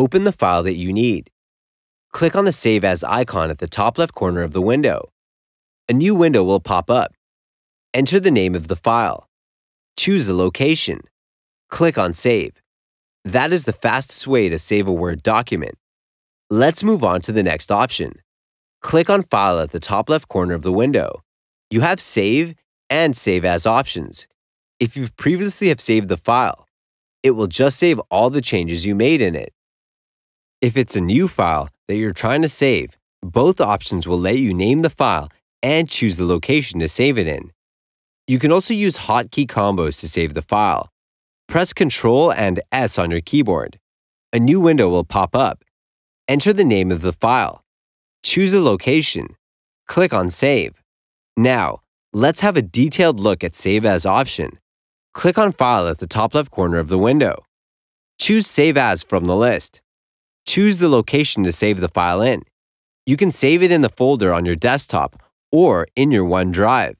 open the file that you need. Click on the Save As icon at the top left corner of the window. A new window will pop up. Enter the name of the file. Choose a location. Click on Save. That is the fastest way to save a Word document. Let's move on to the next option. Click on File at the top left corner of the window. You have Save and Save As options. If you previously have saved the file, it will just save all the changes you made in it. If it's a new file that you're trying to save, both options will let you name the file and choose the location to save it in. You can also use hotkey combos to save the file. Press Ctrl and S on your keyboard. A new window will pop up. Enter the name of the file. Choose a location. Click on Save. Now, let's have a detailed look at Save As option. Click on File at the top left corner of the window. Choose Save As from the list choose the location to save the file in. You can save it in the folder on your desktop or in your OneDrive.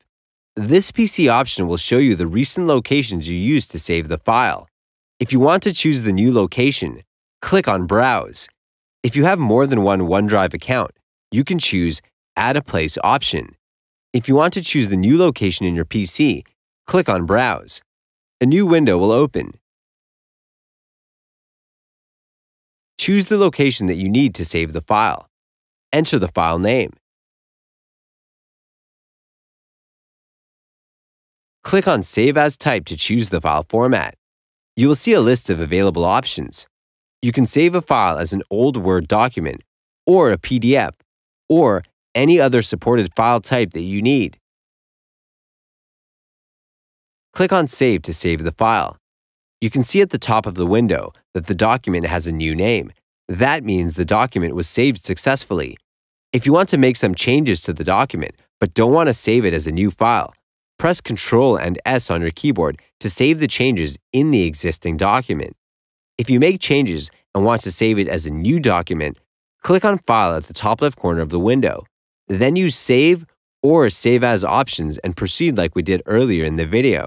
This PC option will show you the recent locations you used to save the file. If you want to choose the new location, click on Browse. If you have more than one OneDrive account, you can choose Add a Place option. If you want to choose the new location in your PC, click on Browse. A new window will open. Choose the location that you need to save the file. Enter the file name. Click on Save as Type to choose the file format. You will see a list of available options. You can save a file as an old Word document, or a PDF, or any other supported file type that you need. Click on Save to save the file. You can see at the top of the window that the document has a new name. That means the document was saved successfully. If you want to make some changes to the document, but don't want to save it as a new file, press Ctrl and S on your keyboard to save the changes in the existing document. If you make changes and want to save it as a new document, click on File at the top left corner of the window. Then use Save or Save As options and proceed like we did earlier in the video.